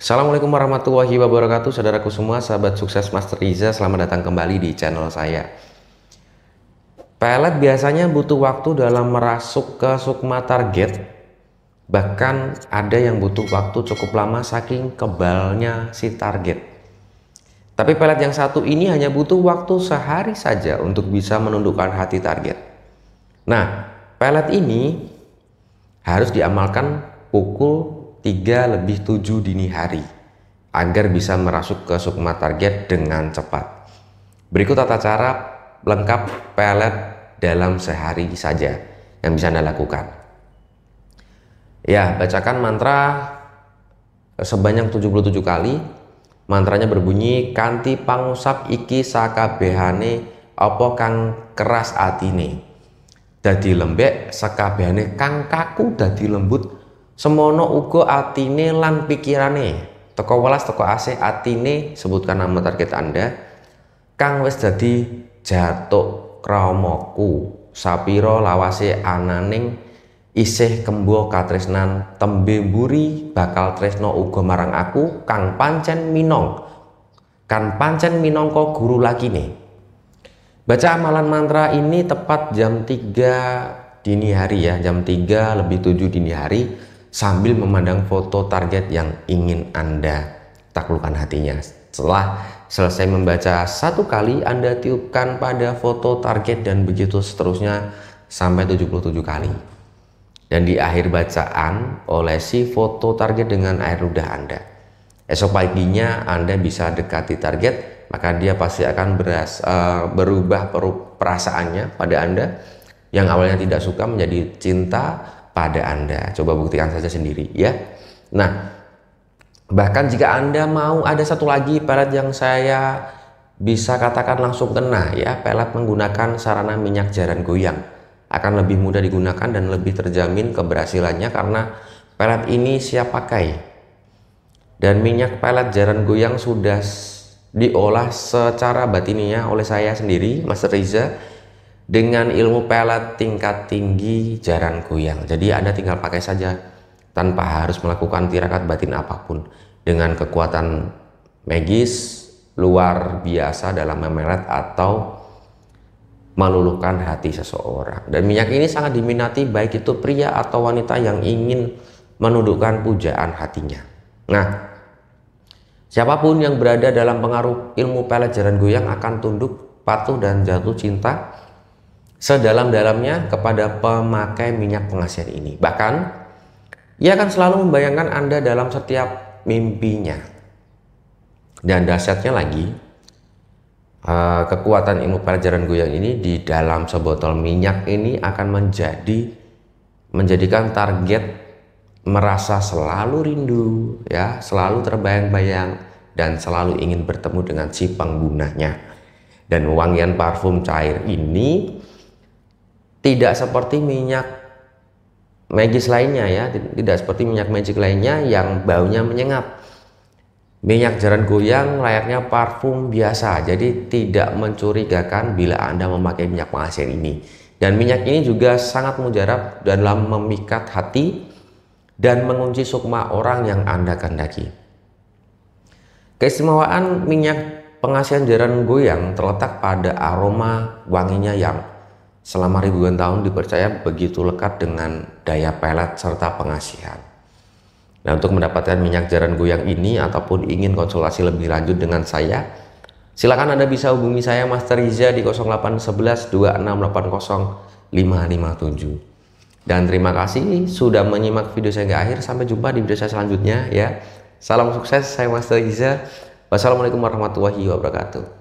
Assalamualaikum warahmatullahi wabarakatuh Saudaraku semua, sahabat sukses Master Riza Selamat datang kembali di channel saya Pelet biasanya butuh waktu dalam merasuk ke sukma target Bahkan ada yang butuh waktu cukup lama saking kebalnya si target Tapi pelet yang satu ini hanya butuh waktu sehari saja untuk bisa menundukkan hati target Nah, pelet ini harus diamalkan pukul 3 lebih 7 dini hari agar bisa merasuk ke sukma target dengan cepat. Berikut tata cara lengkap pelet dalam sehari saja yang bisa Anda lakukan. Ya, bacakan mantra sebanyak 77 kali. Mantranya berbunyi kanti pangusap iki sakabehane apa kang keras atine. Dadi lembek sekabehane kang kaku dadi lembut semono uga atine lan pikirane teko welas Toko asih atine sebutkan nama target Anda kang wis jadi jatuk kromoku Sapiro lawase ananing isih kembo katresnan tembe buri bakal tresno uga marang aku kang pancen minong kan pancen kok guru lagi nih. baca amalan mantra ini tepat jam 3 dini hari ya jam 3 lebih 7 dini hari sambil memandang foto target yang ingin Anda taklukan hatinya. Setelah selesai membaca satu kali, Anda tiupkan pada foto target dan begitu seterusnya sampai 77 kali. Dan di akhir bacaan, olesi foto target dengan air ludah Anda. Esok paginya Anda bisa dekati target, maka dia pasti akan beras, uh, berubah perasaannya pada Anda yang awalnya tidak suka menjadi cinta, pada Anda. Coba buktikan saja sendiri ya. Nah, bahkan jika Anda mau ada satu lagi pelet yang saya bisa katakan langsung kena ya, pelet menggunakan sarana minyak jaran goyang akan lebih mudah digunakan dan lebih terjamin keberhasilannya karena pelet ini siap pakai dan minyak pelet jaran goyang sudah diolah secara batininya oleh saya sendiri Mas Riza dengan ilmu pelet tingkat tinggi jarang goyang jadi anda tinggal pakai saja tanpa harus melakukan tirakat batin apapun dengan kekuatan magis luar biasa dalam memelet atau meluluhkan hati seseorang. Dan minyak ini sangat diminati baik itu pria atau wanita yang ingin menundukkan pujaan hatinya. Nah, siapapun yang berada dalam pengaruh ilmu pelet jarang goyang akan tunduk, patuh dan jatuh cinta sedalam-dalamnya kepada pemakai minyak pengasihan ini. Bahkan, ia akan selalu membayangkan Anda dalam setiap mimpinya. Dan dasarnya lagi, eh, kekuatan ilmu pelajaran goyang ini di dalam sebotol minyak ini akan menjadi menjadikan target merasa selalu rindu, ya, selalu terbayang-bayang dan selalu ingin bertemu dengan si penggunanya. Dan wangian parfum cair ini tidak seperti minyak magis lainnya ya tidak seperti minyak magic lainnya yang baunya menyengat minyak jaran goyang layaknya parfum biasa jadi tidak mencurigakan bila anda memakai minyak pengasir ini dan minyak ini juga sangat mujarab dalam memikat hati dan mengunci sukma orang yang anda kandaki. keistimewaan minyak pengasian jaran goyang terletak pada aroma wanginya yang selama ribuan tahun dipercaya begitu lekat dengan daya pelet serta pengasihan. Nah, untuk mendapatkan minyak jaran goyang ini ataupun ingin konsultasi lebih lanjut dengan saya, silakan Anda bisa hubungi saya Master Riza di 08112680557 Dan terima kasih sudah menyimak video saya hingga akhir. Sampai jumpa di video saya selanjutnya ya. Salam sukses, saya Master Riza. Wassalamualaikum warahmatullahi wabarakatuh.